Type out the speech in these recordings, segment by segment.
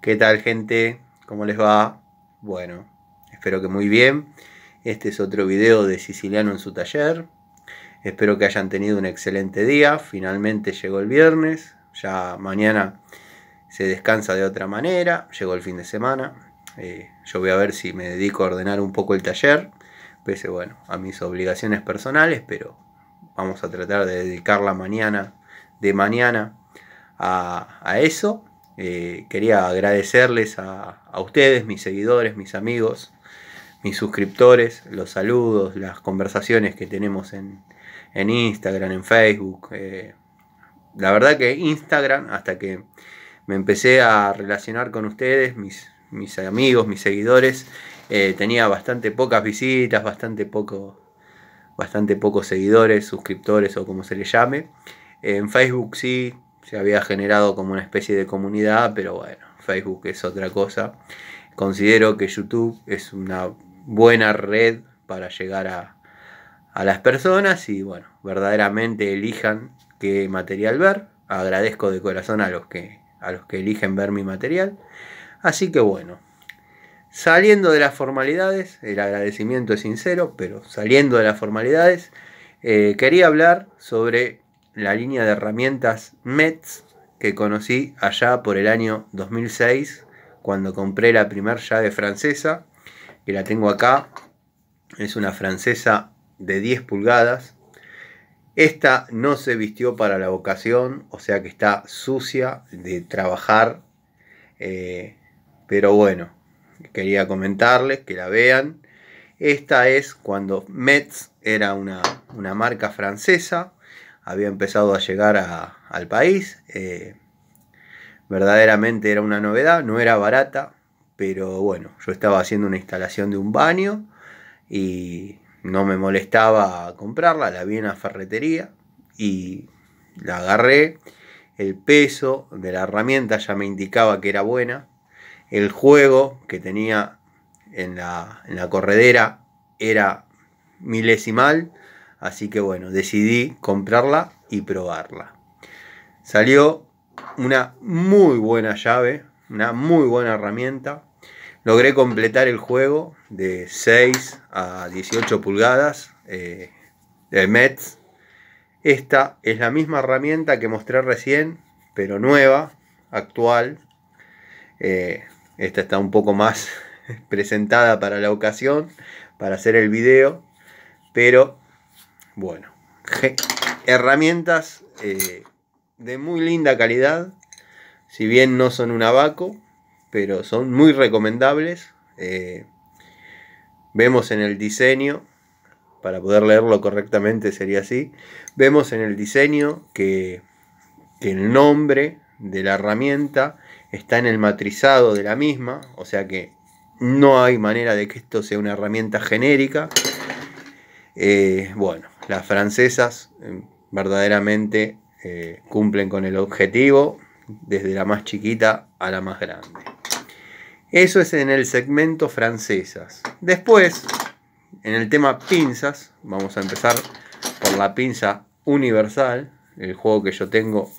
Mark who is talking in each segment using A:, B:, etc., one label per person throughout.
A: ¿Qué tal gente? ¿Cómo les va? Bueno, espero que muy bien. Este es otro video de Siciliano en su taller. Espero que hayan tenido un excelente día. Finalmente llegó el viernes. Ya mañana se descansa de otra manera. Llegó el fin de semana. Eh, yo voy a ver si me dedico a ordenar un poco el taller. Pese, bueno, a mis obligaciones personales, pero vamos a tratar de dedicar la mañana de mañana a eso eh, quería agradecerles a, ustedes, mis seguidores, mis amigos, mis suscriptores, los saludos, las conversaciones que tenemos en, Instagram, en Facebook. Eh, la verdad que Instagram, hasta que me empecé a relacionar con ustedes, mis, mis amigos, mis seguidores, eh, tenía bastante pocas visitas, bastante, poco, bastante pocos seguidores, suscriptores o como se le llame. En Facebook sí se había generado como una especie de comunidad, pero bueno, Facebook es otra cosa. Considero que YouTube es una buena red para llegar a, las personas y bueno, verdaderamente elijan qué material ver. Agradezco de corazón a los que, a los que eligen ver mi material. Así que bueno, saliendo de las formalidades, el agradecimiento es sincero, pero saliendo de las formalidades, eh, quería hablar sobre la línea de herramientas METS que conocí allá por el año 2006 cuando compré la primer llave francesa que la tengo acá es una francesa de 10 pulgadas esta no se vistió para la ocasión o sea que está sucia de trabajar eh, pero bueno quería comentarles que la vean esta es cuando Metz era una, una marca francesa había empezado a llegar al país. Eh, verdaderamente era una novedad, no era barata, pero bueno, yo estaba haciendo una instalación de un baño y no me molestaba comprarla, la vi en la ferretería y la agarré. El peso de la herramienta ya me indicaba que era buena. El juego que tenía en la, en la corredera era milesimal. Así que bueno, decidí comprarla y probarla. Salió una muy buena llave, una muy buena herramienta. Logré completar el juego de 6 a 18 pulgadas eh, de Mets. Esta es la misma herramienta que mostré recién, pero nueva, actual. Eh, esta está un poco más presentada para la ocasión, para hacer el video, pero bueno, herramientas eh, de muy linda calidad, si bien no son un abaco, pero son muy recomendables. Eh, vemos en el diseño, para poder leerlo correctamente sería así, vemos en el diseño que, el nombre de la herramienta está en el matrizado de la misma, o sea que no hay manera de que esto sea una herramienta genérica. Eh, bueno, las francesas eh, verdaderamente eh, cumplen con el objetivo desde la más chiquita a la más grande. Eso es en el segmento francesas. Después, en el tema pinzas, vamos a empezar por la pinza universal. El juego que yo tengo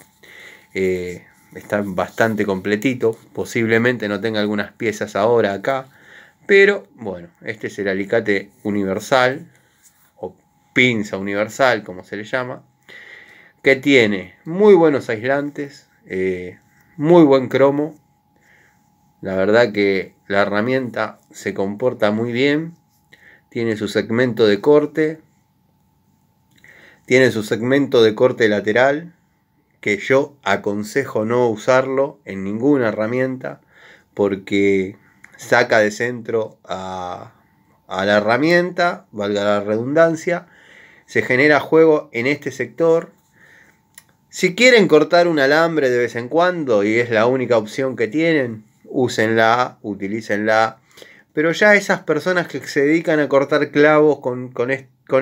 A: eh, está bastante completito. Posiblemente no tenga algunas piezas ahora acá. Pero bueno, este es el alicate universal pinza universal, como se le llama, que tiene muy buenos aislantes, eh, muy buen cromo. La verdad que la herramienta se comporta muy bien, tiene su segmento de corte, tiene su segmento de corte lateral, que yo aconsejo no usarlo en ninguna herramienta, porque saca de centro a, a la herramienta, valga la redundancia, se genera juego en este sector. Si quieren cortar un alambre de vez en cuando y es la única opción que tienen, úsenla, utilícenla. Pero ya esas personas que se dedican a cortar clavos con, con,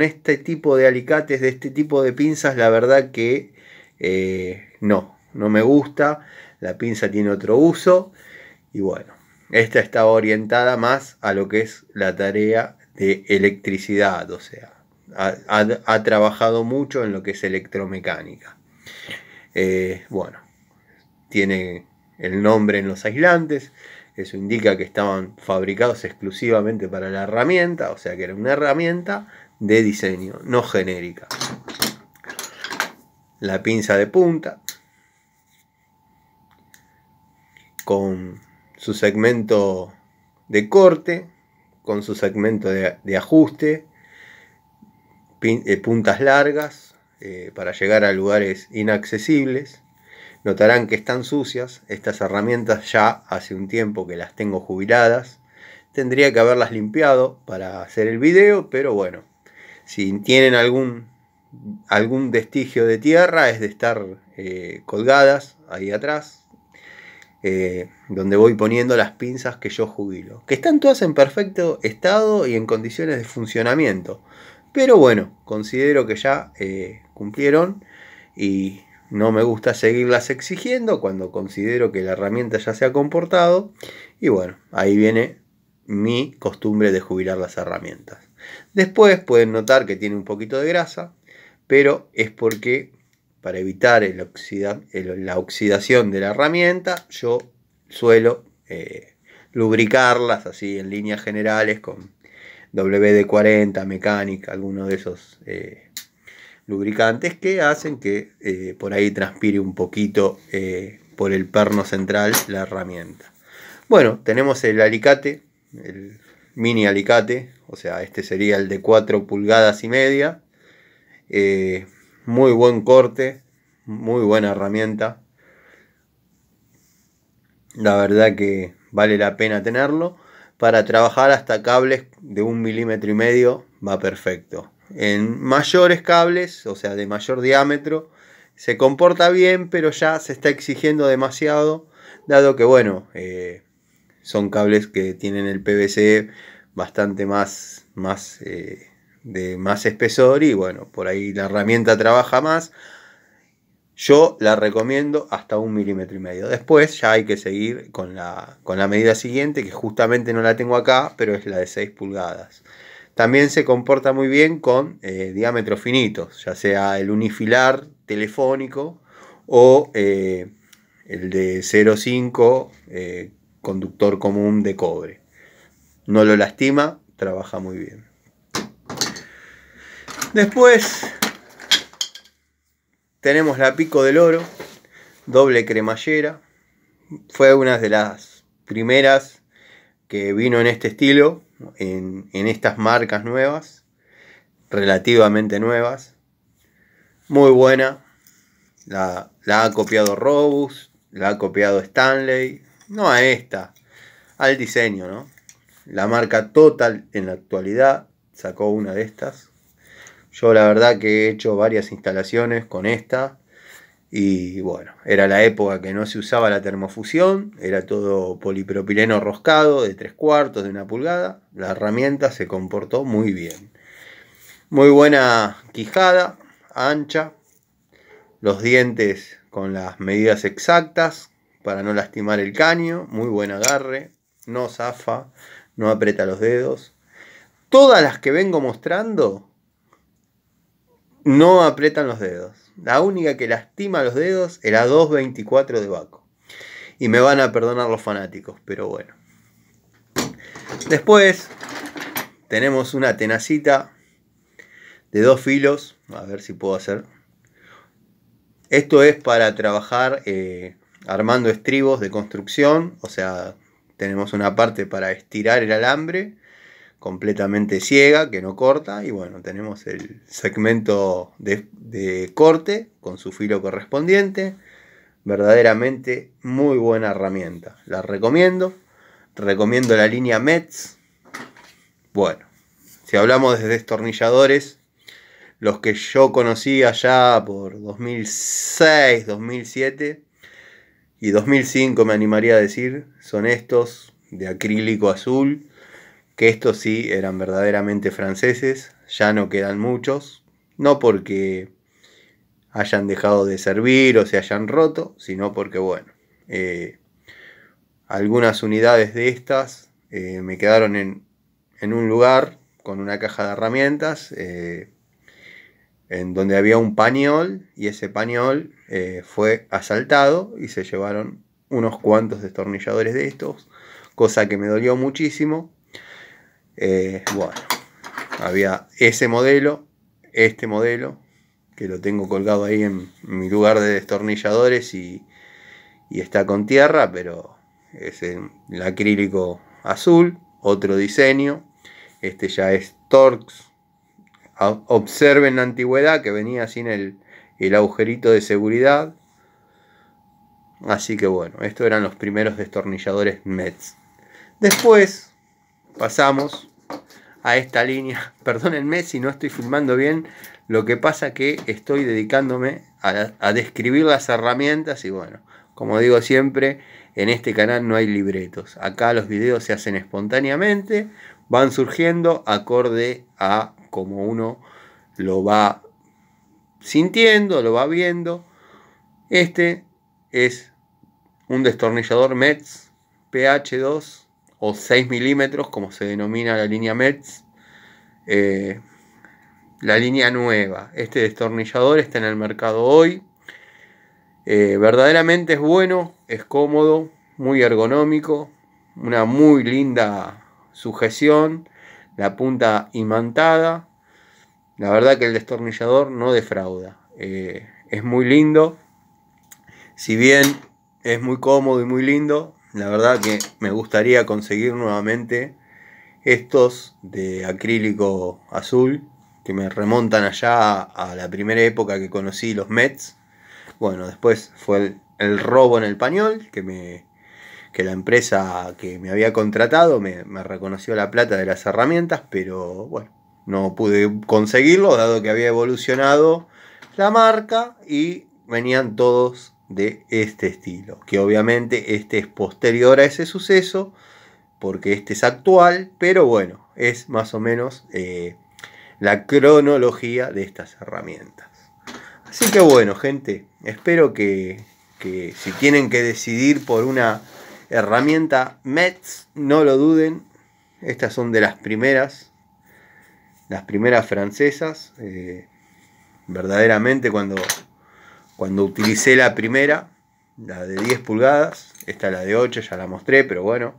A: este tipo de alicates, de este tipo de pinzas, la verdad que eh, no, no me gusta. La pinza tiene otro uso. Y bueno, esta está orientada más a lo que es la tarea de electricidad, o sea, ha, trabajado mucho en lo que es electromecánica. Eh, bueno, tiene el nombre en los aislantes, eso indica que estaban fabricados exclusivamente para la herramienta, o sea que era una herramienta de diseño, no genérica. La pinza de punta, con su segmento de corte, con su segmento de ajuste, eh, puntas largas eh, para llegar a lugares inaccesibles. Notarán que están sucias, estas herramientas ya hace un tiempo que las tengo jubiladas. Tendría que haberlas limpiado para hacer el video, pero bueno, si tienen algún, algún vestigio de tierra es de estar eh, colgadas ahí atrás, donde voy poniendo las pinzas que yo jubilo, que están todas en perfecto estado y en condiciones de funcionamiento. Pero bueno, considero que ya eh, cumplieron y no me gusta seguirlas exigiendo cuando considero que la herramienta ya se ha comportado. Y bueno, ahí viene mi costumbre de jubilar las herramientas. Después pueden notar que tiene un poquito de grasa, pero es porque para evitar la oxidación de la herramienta yo suelo eh, lubricarlas así en líneas generales con WD-40, mecánica, alguno de esos eh, lubricantes que hacen que eh, por ahí transpire un poquito eh, por el perno central la herramienta. Bueno, tenemos el alicate, el mini alicate, o sea, este sería el de 4 pulgadas y media. muy buen corte, muy buena herramienta. La verdad que vale la pena tenerlo para trabajar hasta cables de un milímetro y medio va perfecto. En mayores cables, o sea, de mayor diámetro, se comporta bien, pero ya se está exigiendo demasiado, dado que, bueno, eh, son cables que tienen el PVC bastante más, más eh, de más espesor y, bueno, por ahí la herramienta trabaja más. Yo la recomiendo hasta un milímetro y medio. Después ya hay que seguir con la, con la medida siguiente, que justamente no la tengo acá, pero es la de 6 pulgadas. También se comporta muy bien con eh, diámetros finitos, ya sea el unifilar telefónico o eh, el de 0,5 eh, conductor común de cobre. No lo lastima, trabaja muy bien. Después tenemos la Pico del Oro, doble cremallera. Fue una de las primeras que vino en este estilo, en, estas marcas nuevas, relativamente nuevas. Muy buena. La, la ha copiado Robus, la ha copiado Stanley. No a esta, al diseño, ¿no? La marca Total en la actualidad sacó una de estas. Yo la verdad que he hecho varias instalaciones con esta y bueno, era la época que no se usaba la termofusión, era todo polipropileno roscado de tres cuartos, de una pulgada. La herramienta se comportó muy bien. Muy buena quijada, ancha, los dientes con las medidas exactas para no lastimar el caño, muy buen agarre, no zafa, no aprieta los dedos. Todas las que vengo mostrando no aprietan los dedos. La única que lastima los dedos era 2.24 de Baco. Y me van a perdonar los fanáticos, pero bueno. Después tenemos una tenacita de dos filos. A ver si puedo hacer. Esto es para trabajar eh, armando estribos de construcción. O sea, tenemos una parte para estirar el alambre completamente ciega, que no corta, y bueno, tenemos el segmento de, corte con su filo correspondiente. Verdaderamente muy buena herramienta. La recomiendo. Recomiendo la línea Metz. Bueno, si hablamos de destornilladores, los que yo conocí allá por 2006, 2007 y 2005 me animaría a decir, son estos de acrílico azul que estos sí eran verdaderamente franceses, ya no quedan muchos, no porque hayan dejado de servir o se hayan roto, sino porque, bueno, eh, algunas unidades de estas eh, me quedaron en, un lugar con una caja de herramientas eh, en donde había un pañol y ese pañol fue asaltado y se llevaron unos cuantos destornilladores de estos, cosa que me dolió muchísimo eh, bueno, había ese modelo, este modelo, que lo tengo colgado ahí en mi lugar de destornilladores y, está con tierra, pero es el, acrílico azul, otro diseño, este ya es Torx, observen la antigüedad que venía sin el, el agujerito de seguridad, así que bueno, estos eran los primeros destornilladores METS. Después pasamos a esta línea. Perdónenme si no estoy filmando bien, lo que pasa que estoy dedicándome a, describir las herramientas y bueno, como digo siempre, en este canal no hay libretos. Acá los videos se hacen espontáneamente, van surgiendo acorde a como uno lo va sintiendo, lo va viendo. Este es un destornillador METS PH2 o 6 milímetros, como se denomina la línea Metz. Eh, la línea nueva, este destornillador está en el mercado hoy. Eh, verdaderamente es bueno, es cómodo, muy ergonómico, una muy linda sujeción, la punta imantada. La verdad que el destornillador no defrauda. Eh, es muy lindo. Si bien es muy cómodo y muy lindo, la verdad que me gustaría conseguir nuevamente estos de acrílico azul que me remontan allá a la primera época que conocí los Mets. Bueno, después fue el, robo en el pañol que me que la empresa que me había contratado me, me reconoció la plata de las herramientas, pero bueno, no pude conseguirlo dado que había evolucionado la marca y venían todos de este estilo, que obviamente este es posterior a ese suceso, porque este es actual, pero bueno, es más o menos eh, la cronología de estas herramientas. Así que bueno, gente, espero que, si tienen que decidir por una herramienta METS, no lo duden, estas son de las primeras, las primeras francesas, eh, verdaderamente cuando cuando utilicé la primera, la de 10 pulgadas, esta la de 8, ya la mostré, pero bueno,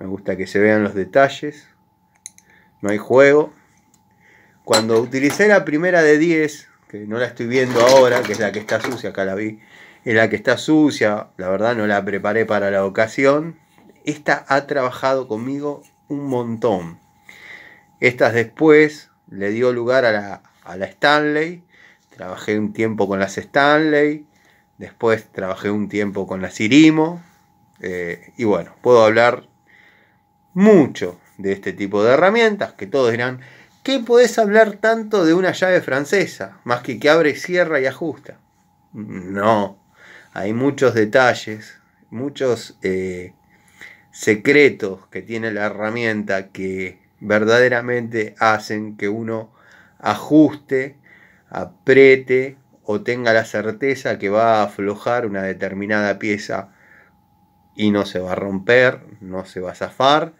A: me gusta que se vean los detalles. No hay juego. Cuando utilicé la primera de 10, que no la estoy viendo ahora, que es la que está sucia, acá la vi, es la que está sucia, la verdad no la preparé para la ocasión. Esta ha trabajado conmigo un montón. Estas después le dio lugar a la, a la Stanley Trabajé un tiempo con las Stanley, después trabajé un tiempo con las Irimo. Eh, y bueno, puedo hablar mucho de este tipo de herramientas que todos dirán, ¿qué podés hablar tanto de una llave francesa? Más que que abre, cierra y ajusta. No, hay muchos detalles, muchos eh, secretos que tiene la herramienta que verdaderamente hacen que uno ajuste aprete o tenga la certeza que va a aflojar una determinada pieza y no se va a romper, no se va a zafar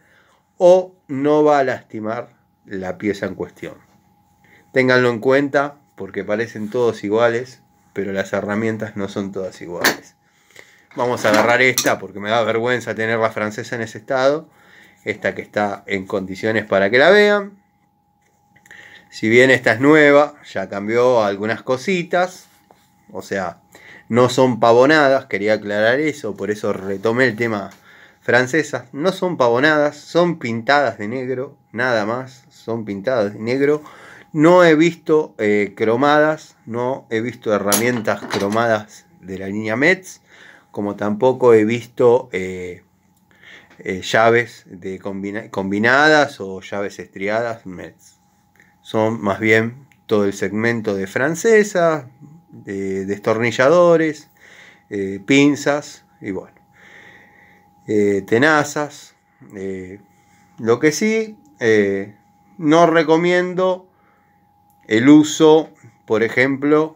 A: o no va a lastimar la pieza en cuestión. Ténganlo en cuenta porque parecen todos iguales, pero las herramientas no son todas iguales. Vamos a agarrar esta porque me da vergüenza tener la francesa en ese estado. Esta que está en condiciones para que la vean. Si bien esta es nueva, ya cambió algunas cositas. O sea, no son pavonadas, quería aclarar eso, por eso retomé el tema francesa. No son pavonadas, son pintadas de negro, nada más, son pintadas de negro. No he visto eh, cromadas, no he visto herramientas cromadas de la línea Metz, como tampoco he visto eh, eh, llaves combinadas o llaves estriadas Metz son más bien todo el segmento de francesas, de destornilladores, eh, pinzas y bueno, eh, tenazas. Eh, lo que sí, no recomiendo el uso, por ejemplo,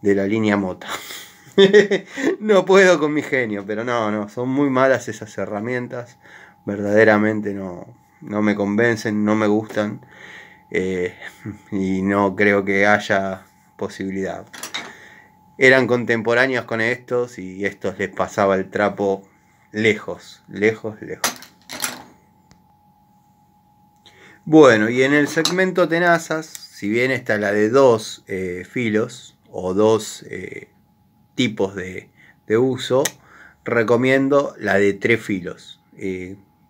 A: de la línea mota. no puedo con mi genio, pero no, no, son muy malas esas herramientas. Verdaderamente no, no me convencen, no me gustan. Eh, y no creo que haya posibilidad. Eran contemporáneos con estos y estos les pasaba el trapo lejos, lejos, lejos. Bueno, y en el segmento tenazas, si bien está la de dos eh, filos o dos eh, tipos de, uso, recomiendo la de tres filos.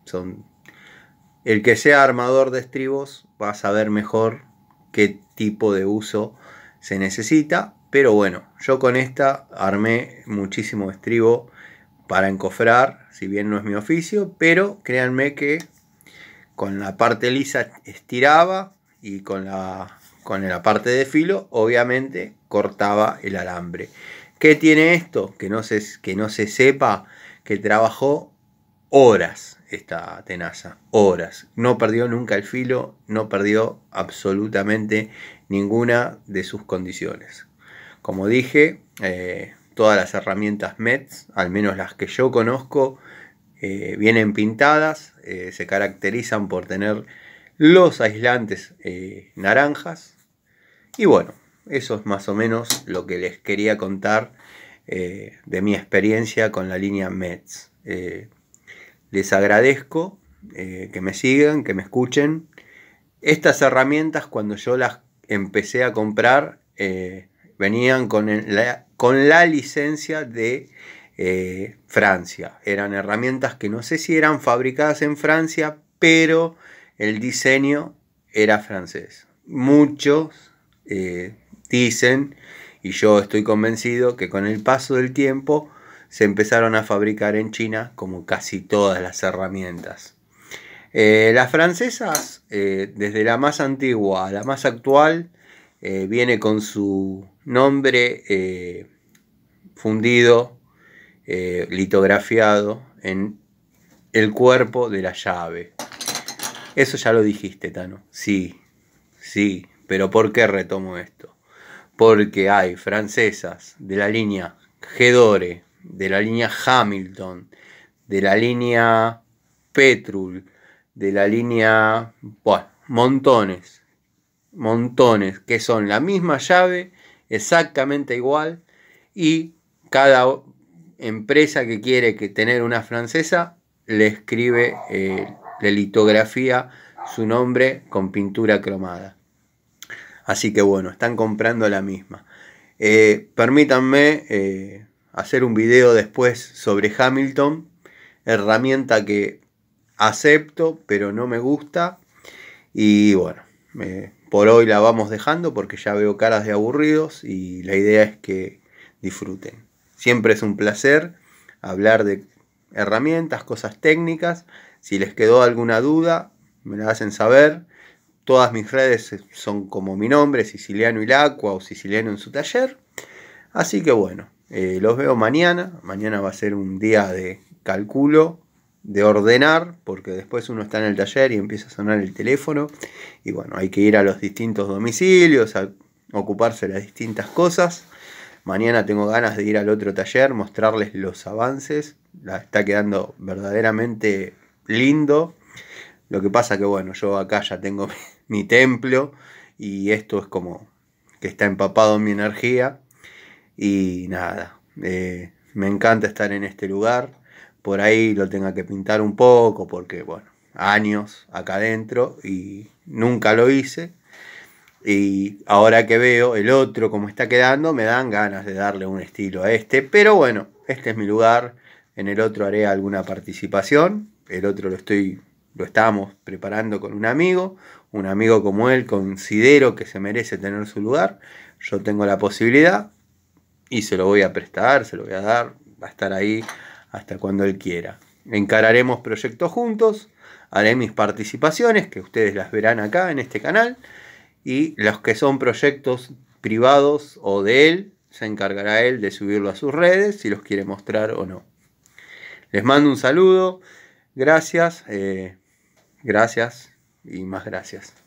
A: son el que sea armador de estribos va a saber mejor qué tipo de uso se necesita. Pero bueno, yo con esta armé muchísimo estribo para encofrar, si bien no es mi oficio, pero créanme que con la parte lisa estiraba y con la, con parte de filo obviamente cortaba el alambre. ¿Qué tiene esto? Que no que no se sepa que trabajó horas esta tenaza, horas. No perdió nunca el filo, no perdió absolutamente ninguna de sus condiciones. Como dije, eh, todas las herramientas meds al menos las que yo conozco, eh, vienen pintadas, eh, se caracterizan por tener los aislantes naranjas. Y bueno, eso es más o menos lo que les quería contar de mi experiencia con la línea meds les agradezco eh, que me sigan, que me escuchen. Estas herramientas cuando yo las empecé a comprar eh, venían con la, licencia de eh, Francia. Eran herramientas que no sé si eran fabricadas en Francia, pero el diseño era francés. Muchos dicen, y yo estoy convencido, que con el paso del tiempo se empezaron a fabricar en China como casi todas las herramientas. Eh, las francesas, eh, desde la más antigua a la más actual, eh, viene con su nombre fundido, litografiado en el cuerpo de la llave. Eso ya lo dijiste, Tano. Sí, sí, pero ¿por qué retomo esto? Porque hay francesas de la línea Gedore, de la línea Hamilton, de la línea Petrol. de la línea... Bueno, montones, montones, que son la misma llave, exactamente igual, y cada empresa que quiere que tener una francesa le escribe, eh, le litografía su nombre con pintura cromada. Así que bueno, están comprando la misma. Eh, permítanme eh, hacer un video después sobre Hamilton, herramienta que acepto, pero no me gusta. Y bueno, por hoy la vamos dejando porque ya veo caras de aburridos y la idea es que disfruten. Siempre es un placer hablar de herramientas, cosas técnicas. Si les quedó alguna duda, me la hacen saber. Todas mis redes son como mi nombre, Siciliano y cua o Siciliano en su taller. Así que bueno, eh, los veo mañana. Mañana va a ser un día de cálculo, de ordenar, porque después uno está en el taller y empieza a sonar el teléfono. Y bueno, hay que ir a los distintos domicilios, a ocuparse de las distintas cosas. Mañana tengo ganas de ir al otro taller, mostrarles los avances. La está quedando verdaderamente lindo. Lo que pasa que bueno, yo acá ya tengo mi templo y esto es como que está empapado en mi energía y nada, eh, me encanta estar en este lugar. Por ahí lo tenga que pintar un poco porque, bueno, años acá adentro y nunca lo hice. Y ahora que veo el otro como está quedando, me dan ganas de darle un estilo a este. Pero bueno, este es mi lugar. En el otro haré alguna participación. El otro lo estoy, lo estamos preparando con un amigo. Un amigo como él considero que se merece tener su lugar. Yo tengo la posibilidad y se lo voy a prestar, se lo voy a dar, va a estar ahí hasta cuando él quiera. Encararemos proyectos juntos, haré mis participaciones, que ustedes las verán acá en este canal, y los que son proyectos privados o de él, se encargará él de subirlo a sus redes, si los quiere mostrar o no. Les mando un saludo, gracias, eh, gracias y más gracias.